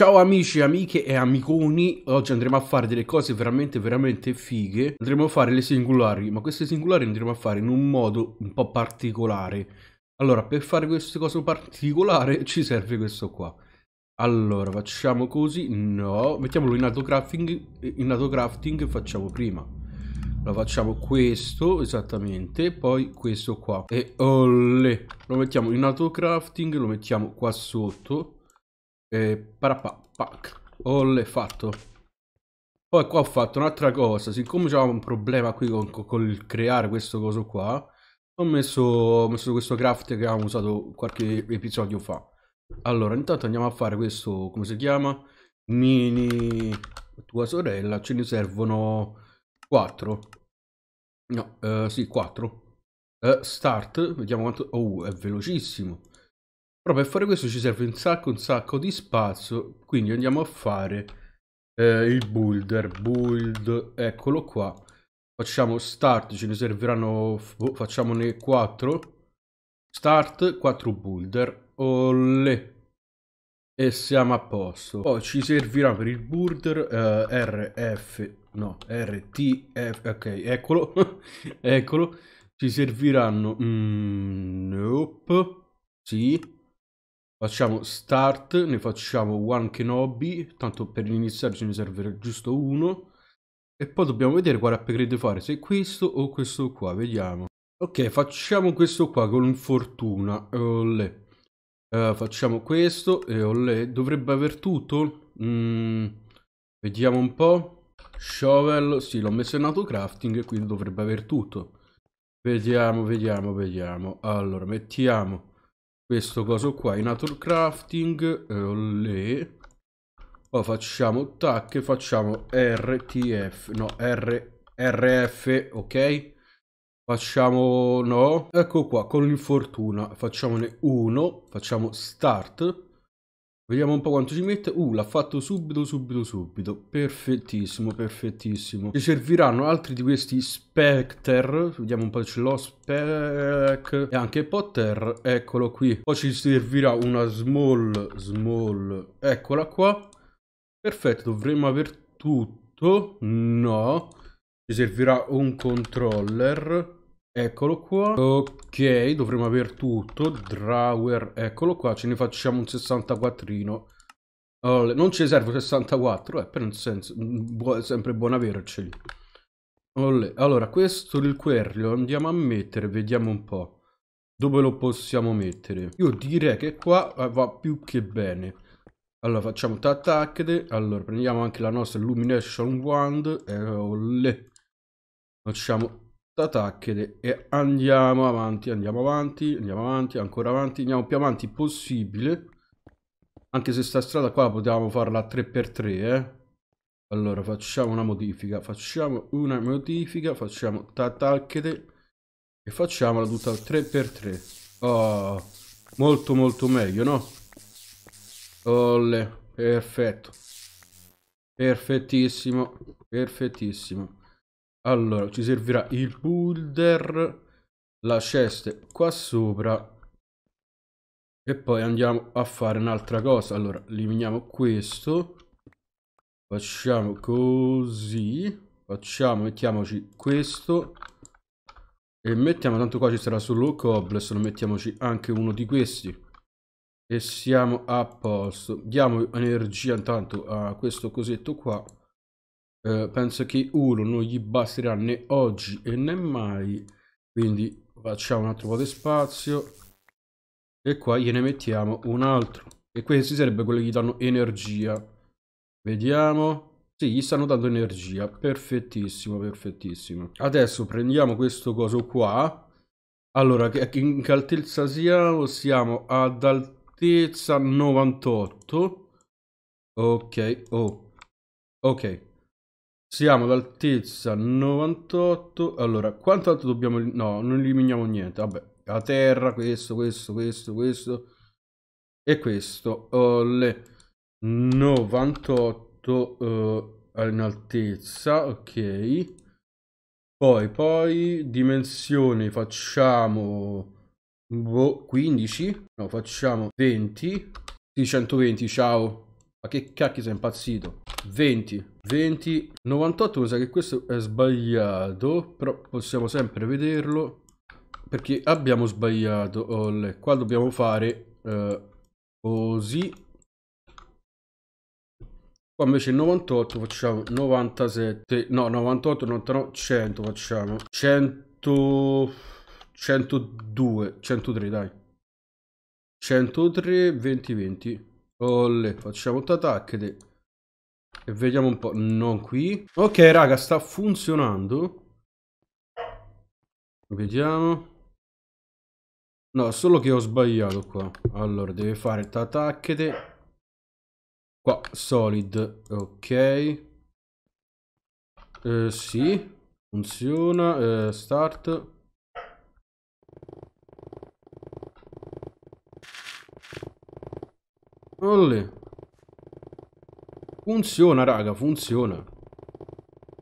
Ciao amici, amiche e amiconi, oggi andremo a fare delle cose veramente veramente fighe Andremo a fare le singolari, ma queste singolari andremo a fare in un modo un po' particolare Allora, per fare queste cose particolari ci serve questo qua Allora, facciamo così, no, mettiamolo in auto crafting, in auto crafting facciamo prima Lo facciamo questo esattamente, poi questo qua E olle, lo mettiamo in auto crafting, lo mettiamo qua sotto e parapac. Olle fatto. Poi qua ho fatto un'altra cosa. Siccome c'era un problema qui con, con, col creare questo coso qua, ho messo, ho messo questo craft che avevamo usato qualche episodio fa. Allora, intanto andiamo a fare questo, come si chiama? Mini tua sorella, ce ne servono 4. No, eh, sì, 4. Eh, start, vediamo quanto... Oh, è velocissimo. Però per fare questo ci serve un sacco un sacco di spazio, quindi andiamo a fare eh, il builder, build, eccolo qua. Facciamo start, ce ne serviranno, boh, facciamone 4. Start, 4 builder, olle. E siamo a posto. Poi ci servirà per il builder eh, RF, no, RTF, ok, eccolo, eccolo. Ci serviranno, mm, nope, sì, Facciamo start, ne facciamo one Kenobi, tanto per iniziare ce ne serve giusto uno. E poi dobbiamo vedere quale upgrade fare, se questo o questo qua, vediamo. Ok, facciamo questo qua con fortuna, eh, olè. Uh, eh, facciamo questo e olè, dovrebbe aver tutto? Mm, vediamo un po'. Shovel, sì, l'ho messo in auto crafting, quindi dovrebbe aver tutto. Vediamo, vediamo, vediamo. Allora, mettiamo questo coso qua in natural crafting eh, olè. poi facciamo tac e facciamo rtf no r rf ok facciamo no ecco qua con l'infortuna facciamone uno facciamo start Vediamo un po' quanto ci mette. Uh, l'ha fatto subito, subito, subito. Perfettissimo, perfettissimo. Ci serviranno altri di questi Specter. Vediamo un po' se ce l'ho. Spec. E anche Potter. Eccolo qui. Poi ci servirà una small, small. Eccola qua. Perfetto, dovremmo aver tutto. No. Ci servirà un controller. Eccolo qua. Ok, dovremmo aver tutto. Drawer, eccolo qua. Ce ne facciamo un 64. Allora, non ce ne serve 64, eh, per un senso. Mm, Bu è sempre buono averceli. Allora, questo il query lo andiamo a mettere, vediamo un po'. Dove lo possiamo mettere? Io direi che qua eh, va più che bene. Allora, facciamo tattacked. Allora, prendiamo anche la nostra Illumination Wand. Eh, olè. Facciamo Tatacchede e andiamo avanti, andiamo avanti, andiamo avanti, ancora avanti, andiamo più avanti possibile. Anche se sta strada qua potevamo farla 3x3, eh. Allora, facciamo una modifica, facciamo una modifica, facciamo tatacchede e facciamola tutta 3x3. Oh, molto molto meglio, no? Olle, perfetto. Perfettissimo, perfettissimo. Allora, ci servirà il builder, la chest qua sopra e poi andiamo a fare un'altra cosa. Allora, eliminiamo questo. Facciamo così. Facciamo, mettiamoci questo. E mettiamo, tanto qua ci sarà solo cobblestone, mettiamoci anche uno di questi. E siamo a posto. Diamo energia intanto a questo cosetto qua eh, penso che uno non gli basterà né oggi e né mai quindi facciamo un altro po' di spazio e qua gliene mettiamo un altro e questi sarebbe quelli che gli danno energia vediamo sì, gli stanno dando energia, perfettissimo, perfettissimo. Adesso prendiamo questo coso qua. Allora, in che altezza siamo? Siamo ad altezza 98. Ok, oh. Ok, siamo all'altezza 98. Allora, quanto altro dobbiamo... No, non eliminiamo niente. Vabbè, la terra, questo, questo, questo, questo. E questo. Oh, 98 uh, in altezza. Ok. Poi, poi, dimensioni facciamo... Boh, 15. No, facciamo 20. Sì, 120, ciao. Ma che cacchio sei impazzito? 20, 20, 98 mi sa che questo è sbagliato, però possiamo sempre vederlo, perché abbiamo sbagliato, Olle. Qua dobbiamo fare eh, così. Qua invece 98 facciamo 97, no 98, 99, 100 facciamo, 100, 102, 103 dai. 103, 20, 20. Olle, facciamo un attack e vediamo un po'. Non qui. Ok, raga, sta funzionando. Vediamo. No, solo che ho sbagliato qua. Allora, deve fare tatacchete. Qua, solid. Ok. Eh, sì. Funziona. Eh, start. Olle. Funziona, raga, funziona.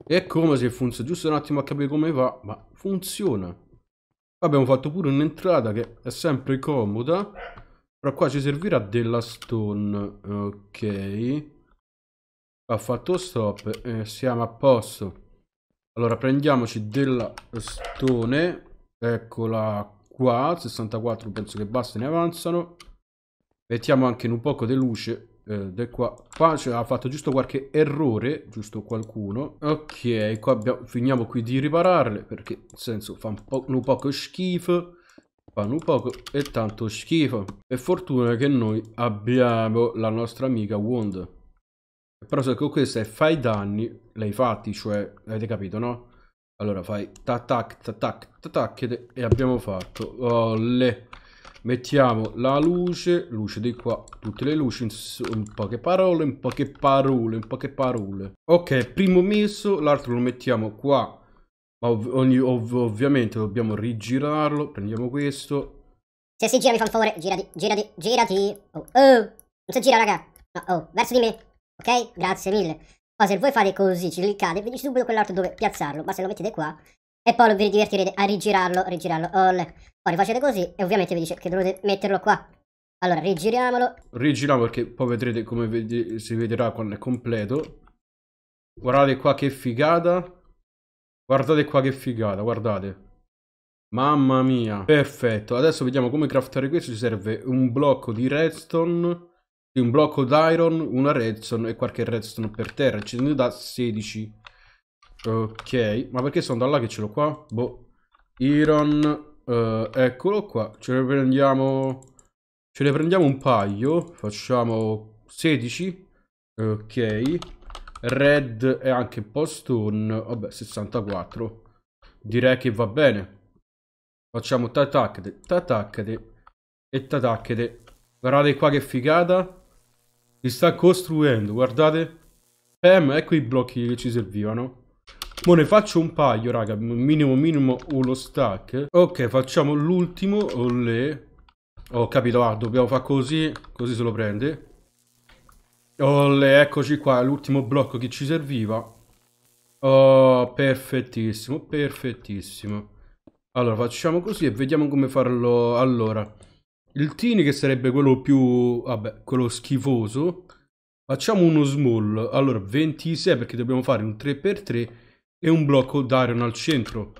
È come se funziona. Giusto un attimo a capire come va, ma funziona. Abbiamo fatto pure un'entrata che è sempre comoda. Però qua ci servirà della stone. Ok. Ha fatto stop e siamo a posto. Allora prendiamoci della stone. Eccola qua. 64 penso che basta, ne avanzano. Mettiamo anche un poco di luce eh, qua. Qua cioè, ha fatto giusto qualche errore, giusto qualcuno. Ok, qua abbiamo, finiamo qui di ripararle perché, nel senso, fa un, po', un poco schifo. Fanno un poco e tanto schifo. Per fortuna che noi abbiamo la nostra amica Wond Però se con questa è fai danni, l'hai fatti, cioè, avete capito, no? Allora fai tac tac tac tac e abbiamo fatto. Olle. Oh, mettiamo la luce luce di qua tutte le luci in, in poche parole in poche parole in poche parole ok primo messo l'altro lo mettiamo qua ma ov ov ovviamente dobbiamo rigirarlo prendiamo questo se si gira mi fa un favore girati girati girati oh, oh. non si gira raga no, oh verso di me ok grazie mille Ma se voi fate così ci cliccate vedi subito quell'altro dove piazzarlo ma se lo mettete qua e poi vi divertirete a rigirarlo, rigirarlo. Olle. Oh, poi oh, rifacete così e ovviamente vi dice che dovete metterlo qua. Allora, rigiriamolo. Rigiriamo perché poi vedrete come vedi, si vedrà quando è completo. Guardate qua che figata. Guardate qua che figata, guardate. Mamma mia, perfetto. Adesso vediamo come craftare questo. Ci serve un blocco di redstone, un blocco d'iron, una redstone e qualche redstone per terra. Ce ne da 16. Ok, ma perché sono da là che ce l'ho qua? Boh. Iron, uh, eccolo qua. Ce ne prendiamo... Ce ne prendiamo un paio. Facciamo 16. Ok. Red e anche un po' stone. Vabbè, 64. Direi che va bene. Facciamo tataccate, tataccate e tataccate. Guardate qua che figata. Si sta costruendo, guardate. Pam, ecco i blocchi che ci servivano. Mo ne faccio un paio, raga. Minimo, minimo uno stack. Ok, facciamo l'ultimo. Olè. Ho oh, capito, ah, dobbiamo fare così. Così se lo prende. Olè, eccoci qua, l'ultimo blocco che ci serviva. Oh, perfettissimo, perfettissimo. Allora, facciamo così e vediamo come farlo. Allora, il tini che sarebbe quello più... Vabbè, quello schifoso. Facciamo uno small. Allora, 26 perché dobbiamo fare un 3x3 e un blocco d'Iron al centro.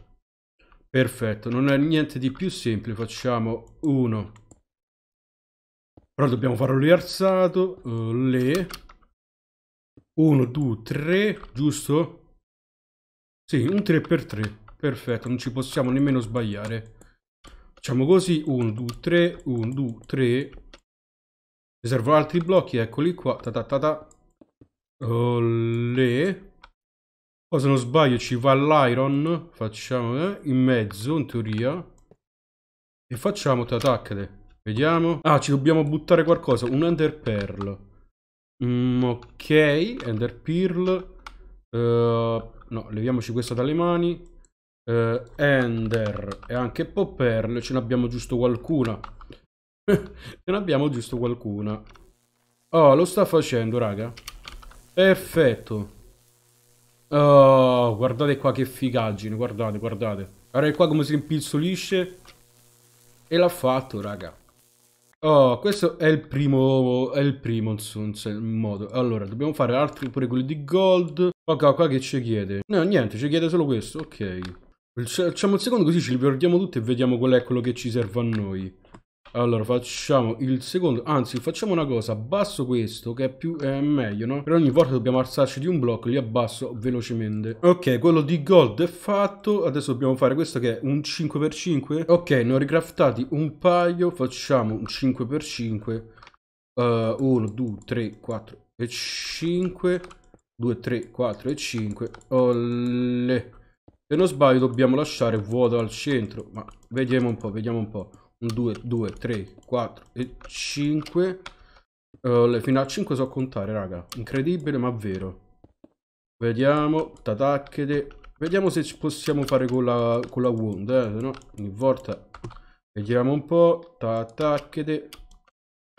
Perfetto, non è niente di più semplice, facciamo 1. Però dobbiamo farlo rialzato, uh, le 1, 2, 3, giusto? Sì, un 3x3, perfetto, non ci possiamo nemmeno sbagliare. Facciamo così, 1, 2, 3, 1, 2, 3. Mi servono altri blocchi, eccoli qua, ta ta ta ta. Uh, le poi oh, se non sbaglio ci va l'iron, facciamo eh, in mezzo in teoria. E facciamo tatacchete. Vediamo. Ah, ci dobbiamo buttare qualcosa, un ender pearl. Mm, ok, ender pearl. Uh, no, leviamoci questa dalle mani. Uh, ender e anche pearl ce n'abbiamo giusto qualcuna. ce n'abbiamo giusto qualcuna. Oh, lo sta facendo, raga. Perfetto. Oh, guardate qua che figaggine, guardate, guardate. Guardate qua come si rimpizzolisce. E l'ha fatto, raga. Oh, questo è il primo, è il primo insomma, cioè, modo. Allora, dobbiamo fare altri pure quelli di gold. Ok, qua che ci chiede? No, niente, ci chiede solo questo, ok. Facciamo un secondo così ci li perdiamo tutti e vediamo qual è quello che ci serve a noi. Allora facciamo il secondo Anzi facciamo una cosa Abbasso questo che è più eh, meglio no? Per ogni volta dobbiamo alzarci di un blocco Li abbasso velocemente Ok quello di gold è fatto Adesso dobbiamo fare questo che è un 5x5 Ok ne ho ricraftati un paio Facciamo un 5x5 1, 2, 3, 4 e 5 2, 3, 4 e 5 Olle Se non sbaglio dobbiamo lasciare vuoto al centro Ma vediamo un po' vediamo un po' 2, 2, 3, 4 e 5. Uh, eh, fino a 5 so contare, raga. Incredibile, ma vero. Vediamo, tatacchete. Vediamo se ci possiamo fare con la, con la wound, eh, no? Ogni volta vediamo un po', tatacchete.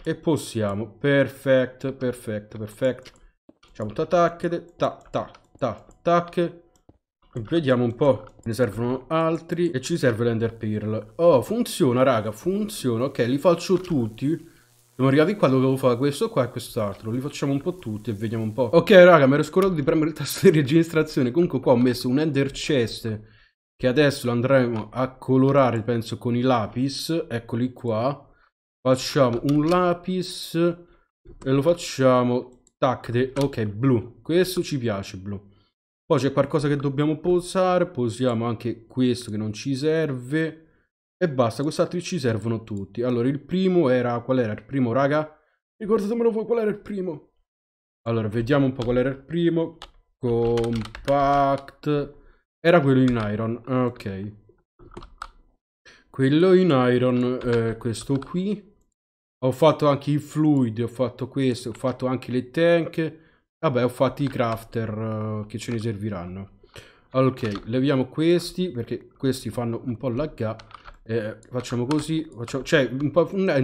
E possiamo, perfetto, perfetto, perfetto. Facciamo tatacchete, ta, ta, ta, tac. Vediamo un po'. Ne servono altri e ci serve l'Ender Pearl. Oh, funziona, raga, funziona. Ok, li faccio tutti. Siamo arrivati qua, dovevo fare questo qua e quest'altro. Li facciamo un po' tutti e vediamo un po'. Ok, raga, mi ero scordato di premere il tasto di registrazione. Comunque qua ho messo un Ender Chest che adesso lo andremo a colorare, penso, con i lapis. Eccoli qua. Facciamo un lapis e lo facciamo... Tac, ok, blu. Questo ci piace, blu. Poi c'è qualcosa che dobbiamo posare, posiamo anche questo che non ci serve. E basta, questi altri ci servono tutti. Allora, il primo era... Qual era il primo, raga? Ricordatemelo voi qual era il primo. Allora, vediamo un po' qual era il primo. Compact. Era quello in iron, ah, ok. Quello in iron, eh, questo qui. Ho fatto anche i fluidi, ho fatto questo, ho fatto anche le tank Vabbè, ho fatto i crafter uh, che ce ne serviranno. Ok, leviamo questi perché questi fanno un po' laggà. Eh, facciamo così, facciamo, cioè in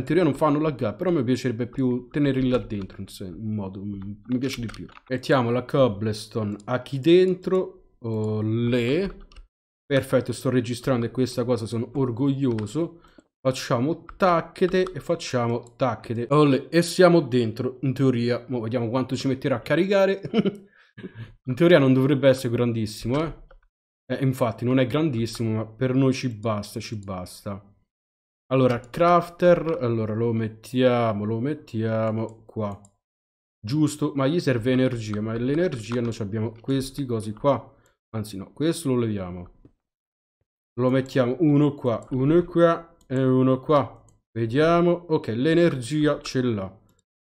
teoria non fanno laggà, però mi piacerebbe più tenerli là dentro in, sé, in modo, mi piace di più. Mettiamo la cobblestone a chi dentro, oh, le, perfetto sto registrando e questa cosa sono orgoglioso. Facciamo tacchete e facciamo tacchete. Olle, e siamo dentro, in teoria. Mo vediamo quanto ci metterà a caricare. in teoria non dovrebbe essere grandissimo, eh? eh. Infatti non è grandissimo, ma per noi ci basta, ci basta. Allora, crafter, allora lo mettiamo, lo mettiamo qua. Giusto, ma gli serve energia, ma l'energia noi abbiamo questi cosi qua. Anzi no, questo lo leviamo. Lo mettiamo uno qua, uno qua e uno qua. Vediamo. Ok, l'energia ce l'ha.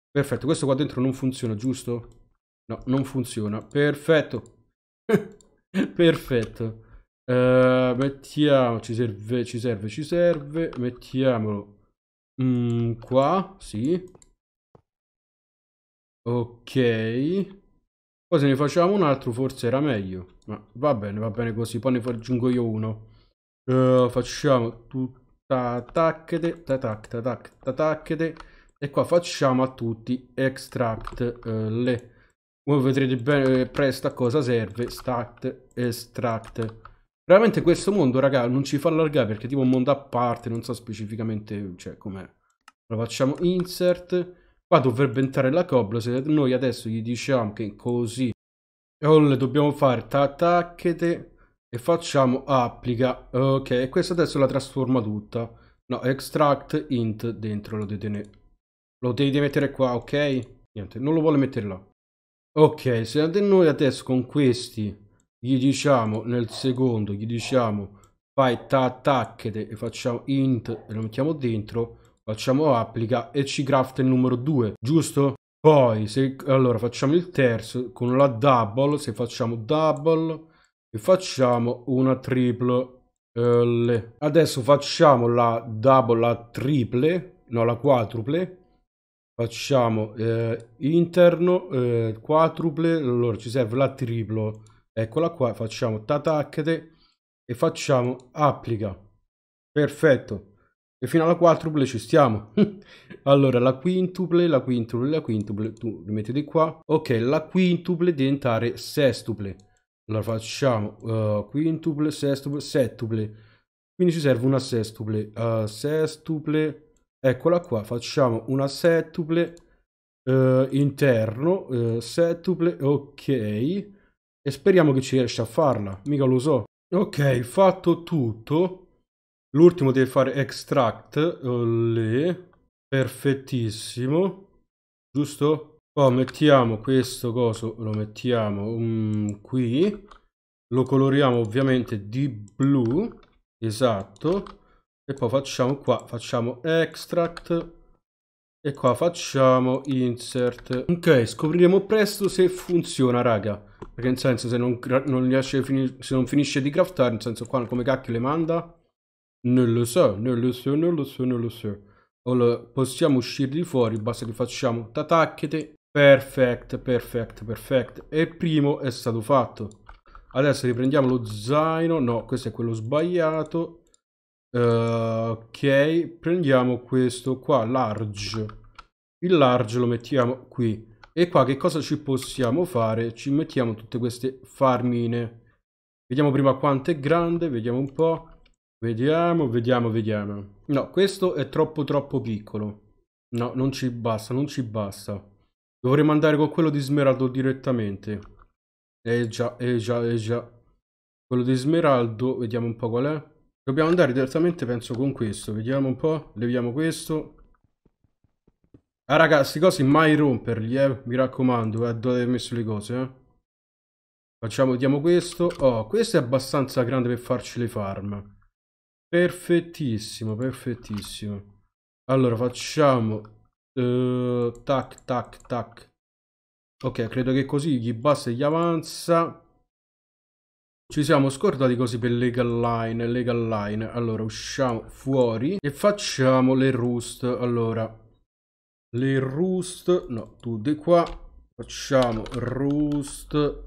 Perfetto, questo qua dentro non funziona, giusto? No, non funziona. Perfetto. Perfetto. Uh, mettiamo, ci serve, ci serve, ci serve. Mettiamolo mm, qua, sì. Ok. Poi se ne facciamo un altro forse era meglio. Ma va bene, va bene così. Poi ne aggiungo io uno. Uh, facciamo tutto Tatacchete, tatac, tatac, tatacchete. E qua facciamo a tutti extract eh, le. Voi vedrete bene eh, presto a cosa serve stack extract. Veramente questo mondo, raga, non ci fa allargare perché è tipo un mondo a parte, non so specificamente cioè, com'è. Lo facciamo insert. Qua dovrebbe entrare la cobla se noi adesso gli diciamo che così... E dobbiamo fare tatacchete e facciamo applica ok questa adesso la trasforma tutta no extract int dentro lo devi, lo devi mettere qua ok niente non lo vuole mettere là ok se noi adesso con questi gli diciamo nel secondo gli diciamo fai ta tacchete e facciamo int e lo mettiamo dentro facciamo applica e ci craft il numero 2 giusto poi se allora facciamo il terzo con la double se facciamo double e facciamo una triple ehm, L. Adesso facciamo la double, la triple, no la quadruple. Facciamo eh, interno, eh, quadruple, allora ci serve la triplo, eccola qua, facciamo tatacchete e facciamo applica. Perfetto. E fino alla quadruple ci stiamo. allora, la quintuple, la quintuple, la quintuple, tu li mettete qua. Ok, la quintuple diventare sestuple la facciamo uh, quintuple sestuple settuple quindi ci serve una sestuple uh, sestuple eccola qua facciamo una settuple uh, interno uh, settuple ok e speriamo che ci riesca a farla mica lo so ok fatto tutto l'ultimo deve fare extract le perfettissimo giusto poi oh, mettiamo questo coso lo mettiamo um, qui lo coloriamo ovviamente di blu esatto e poi facciamo qua facciamo extract e qua facciamo insert ok scopriremo presto se funziona raga perché in senso se non, non riesce se non finisce di craftare in senso qua come cacchio le manda non lo so non lo so non lo so non lo so allora, possiamo uscire di fuori basta che facciamo tatacchete Perfetto, perfetto, perfetto. E il primo è stato fatto. Adesso riprendiamo lo zaino. No, questo è quello sbagliato. Uh, ok, prendiamo questo qua, large. Il large lo mettiamo qui. E qua che cosa ci possiamo fare? Ci mettiamo tutte queste farmine. Vediamo prima quanto è grande, vediamo un po'. Vediamo, vediamo, vediamo. No, questo è troppo troppo piccolo. No, non ci basta, non ci basta. Dovremmo andare con quello di Smeraldo direttamente. Eh già, eh già, eh già. Quello di Smeraldo, vediamo un po' qual è. Dobbiamo andare direttamente, penso, con questo. Vediamo un po', leviamo questo. Ah, raga, sti cosi mai romperli, eh. Mi raccomando, eh, dove avete messo le cose, eh. Facciamo, vediamo questo. Oh, questo è abbastanza grande per farci le farm. Perfettissimo, perfettissimo. Allora, facciamo eh, tac, tac, tac. Ok, credo che così gli basta e gli avanza. Ci siamo scordati così per legal line, legal line. Allora, usciamo fuori e facciamo le roost. Allora, le roost, no, tu di qua. Facciamo roost.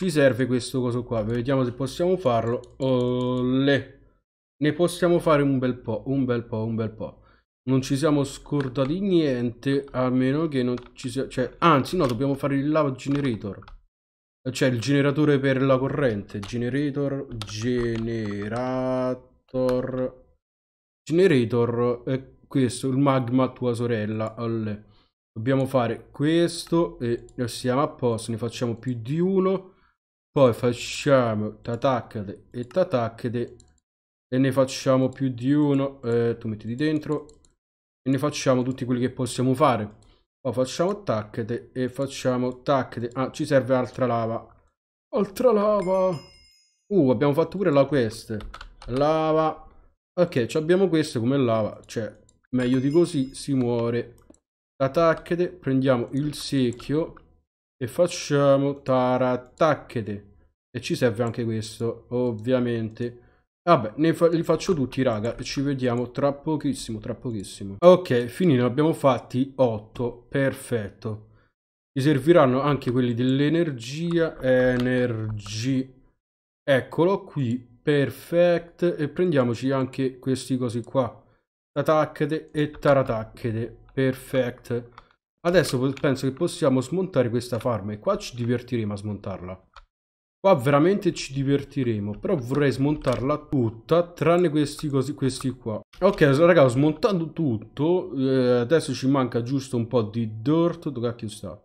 Ci serve questo coso qua, vediamo se possiamo farlo. Olè. Ne possiamo fare un bel po', un bel po', un bel po'. Non ci siamo scordati niente, a meno che non ci sia... Cioè, anzi, no, dobbiamo fare il lava generator. Cioè, il generatore per la corrente. Generator, generator... Generator è questo, il magma tua sorella. Alle. Dobbiamo fare questo e siamo a posto. Ne facciamo più di uno. Poi facciamo tatacchete e tatacchete. E ne facciamo più di uno. Eh, tu metti di dentro e ne facciamo tutti quelli che possiamo fare poi facciamo tacchete e facciamo tacchete ah ci serve altra lava altra lava uh abbiamo fatto pure la quest lava ok abbiamo questo come lava cioè meglio di così si muore da tacchete prendiamo il secchio e facciamo taratacchete e ci serve anche questo ovviamente Vabbè, ne fa li faccio tutti, raga. Ci vediamo tra pochissimo, tra pochissimo. Ok, finito, ne abbiamo fatti 8. Perfetto. Ci serviranno anche quelli dell'energia. Energy. Eccolo qui. Perfetto. E prendiamoci anche questi cosi qua. Tatacchete e taratacchete. Perfetto. Adesso penso che possiamo smontare questa farm. E qua ci divertiremo a smontarla. Qua veramente ci divertiremo. Però vorrei smontarla tutta, tranne questi, cosi, questi qua. Ok, raga, ho smontato tutto. Eh, adesso ci manca giusto un po' di dirt. Dove cacchio sta?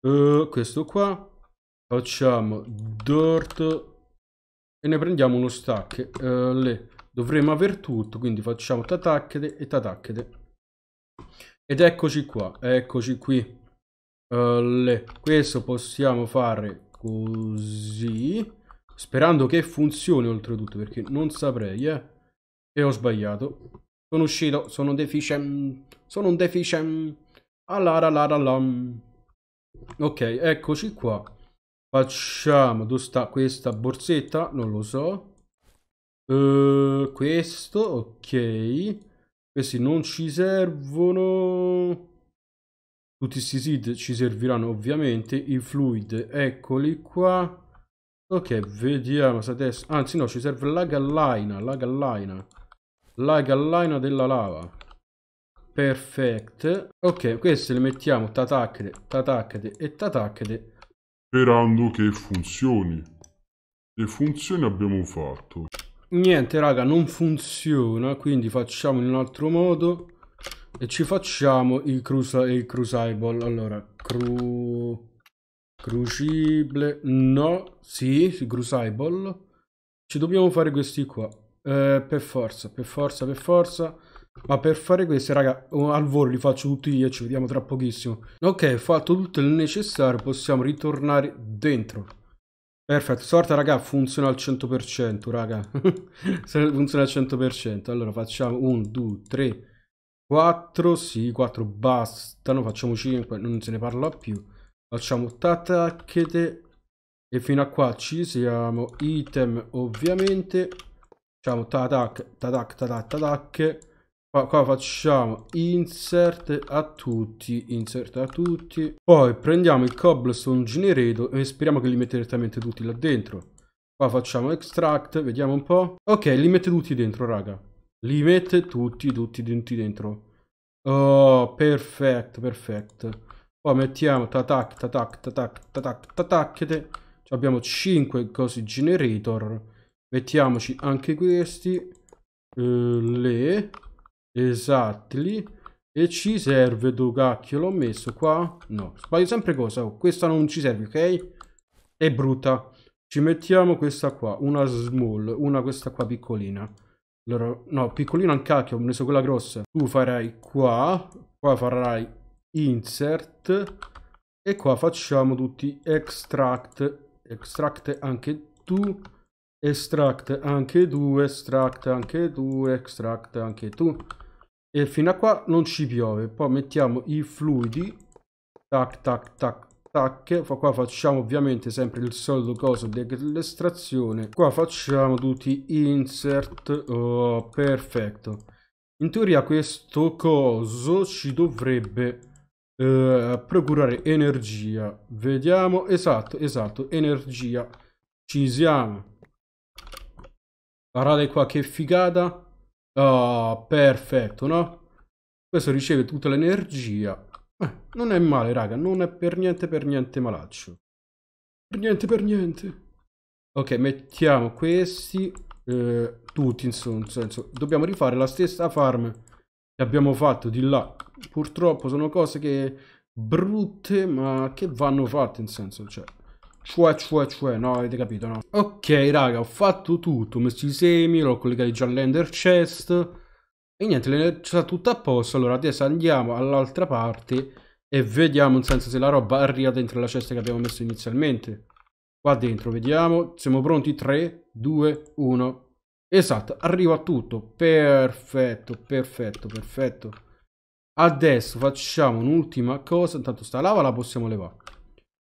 Eh, questo qua. Facciamo dirt. E ne prendiamo uno stack. Eh, le. Dovremmo aver tutto, quindi facciamo tatacchete e tatacchete. Ed eccoci qua, eccoci qui. Uh, le. Questo possiamo fare Così. Sperando che funzioni oltretutto, perché non saprei, eh. E ho sbagliato. Sono uscito, sono deficient. Sono un deficient. Allaralaralam. Ah, ok, eccoci qua. Facciamo, dove sta questa borsetta? Non lo so. Uh, questo, ok. Questi non ci servono. Tutti questi seed ci serviranno ovviamente. I fluid, eccoli qua. Ok, vediamo se adesso... Anzi no, ci serve la gallina, la gallina. La gallina della lava. Perfetto. Ok, queste le mettiamo tatacchete, tatacchete e tatacchete. Sperando che funzioni. Le funzioni abbiamo fatto. Niente raga, non funziona, quindi facciamo in un altro modo. E ci facciamo il crusa il crucible. Allora, cru... Crucible... No, sì, crucible. Ci dobbiamo fare questi qua. Eh, per forza, per forza, per forza. Ma per fare questi, raga, al volo li faccio tutti io, ci vediamo tra pochissimo. Ok, fatto tutto il necessario, possiamo ritornare dentro. Perfetto, sorta raga, funziona al 100%, raga. funziona al 100%. Allora facciamo 1, 2, 3, 4, sì, 4 bastano, facciamo 5, non se ne parla più. Facciamo tatacchete e fino a qua ci siamo, item ovviamente. Facciamo tatac, tatac, tatac, tatac. Qua, qua facciamo insert a tutti, insert a tutti. Poi prendiamo il cobblestone generator e speriamo che li metta direttamente tutti là dentro. Qua facciamo extract, vediamo un po'. Ok, li mette tutti dentro, raga. Li mette tutti, tutti, tutti dentro. Oh, perfetto, perfetto. Poi mettiamo tatac, tatac, tatac, tatac, tatac. Abbiamo 5 cose generator. Mettiamoci anche questi. Uh, le. Esatti. E ci serve, do cacchio, l'ho messo qua? No, sbaglio sempre cosa. Oh, questa non ci serve, ok? È brutta. Ci mettiamo questa qua, una small, una questa qua piccolina. Allora, no, piccolino al cacchio, ho messo quella grossa. Tu farai qua, qua farai insert e qua facciamo tutti extract, extract anche tu, extract anche tu, extract anche tu, extract anche tu. E fino a qua non ci piove. Poi mettiamo i fluidi, tac tac tac tac qua facciamo ovviamente sempre il solito coso dell'estrazione qua facciamo tutti insert oh, perfetto in teoria questo coso ci dovrebbe eh, procurare energia vediamo esatto esatto energia ci siamo guardate qua che figata oh, perfetto no questo riceve tutta l'energia eh, non è male, raga, non è per niente per niente malaccio. Per niente per niente. Ok, mettiamo questi eh, tutti, insomma, nel senso, dobbiamo rifare la stessa farm che abbiamo fatto di là. Purtroppo sono cose che brutte, ma che vanno fatte, in senso, cioè cioè cioè cioè no avete capito no ok raga ho fatto tutto ho messo i semi l'ho collegato già all'ender chest e niente, l'energia sta tutta a posto. Allora adesso andiamo all'altra parte e vediamo in senso se la roba arriva dentro la cesta che abbiamo messo inizialmente. Qua dentro, vediamo. Siamo pronti? 3, 2, 1. Esatto, arriva tutto. Perfetto, perfetto, perfetto. Adesso facciamo un'ultima cosa. Intanto sta lava la possiamo levare.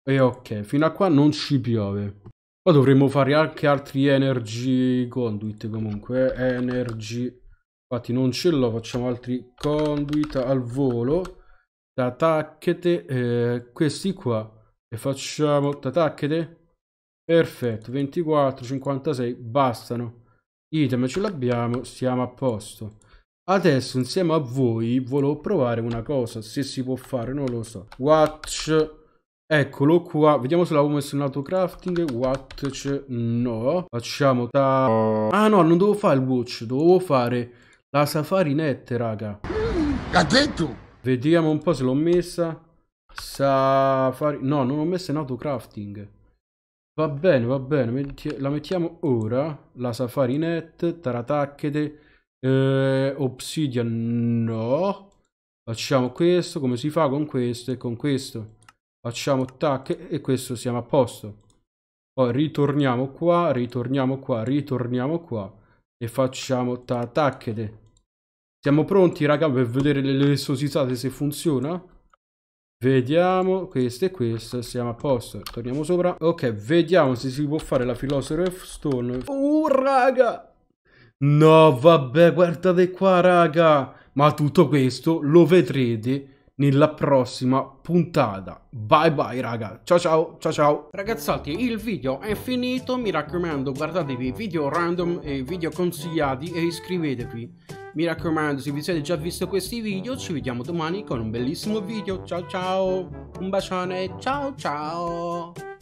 E ok, fino a qua non ci piove. Poi dovremmo fare anche altri energy conduit comunque. Eh, energy Infatti non ce l'ho, facciamo altri conduit al volo. Tatacchete, eh, questi qua. E facciamo tatacchete. Perfetto, 24, 56, bastano. Item ce l'abbiamo, siamo a posto. Adesso insieme a voi volevo provare una cosa, se si può fare, non lo so. Watch, eccolo qua, vediamo se l'avevo messo in autocrafting, watch no. Facciamo ta... Ah no, non devo fare il watch, dovevo fare la Safari Net, raga. L'ha detto? Vediamo un po' se l'ho messa. Safari... No, non ho messa in auto crafting. Va bene, va bene. Metti... La mettiamo ora. La Safari Net, Taratacchete. Eh, obsidian, no. Facciamo questo, come si fa con questo e con questo. Facciamo tac e questo siamo a posto. Poi ritorniamo qua, ritorniamo qua, ritorniamo qua e facciamo tacchete. Siamo pronti, raga, per vedere le, le sosisate se funziona? Vediamo, queste e queste, siamo a posto, torniamo sopra. Ok, vediamo se si può fare la Philosopher's Stone. Oh, raga! No, vabbè, guardate qua, raga! Ma tutto questo lo vedrete nella prossima puntata. Bye bye raga, ciao ciao, ciao ciao. Ragazzati, il video è finito, mi raccomando guardatevi video random e video consigliati e iscrivetevi. Mi raccomando, se vi siete già visto questi video, ci vediamo domani con un bellissimo video. Ciao ciao, un bacione, ciao ciao!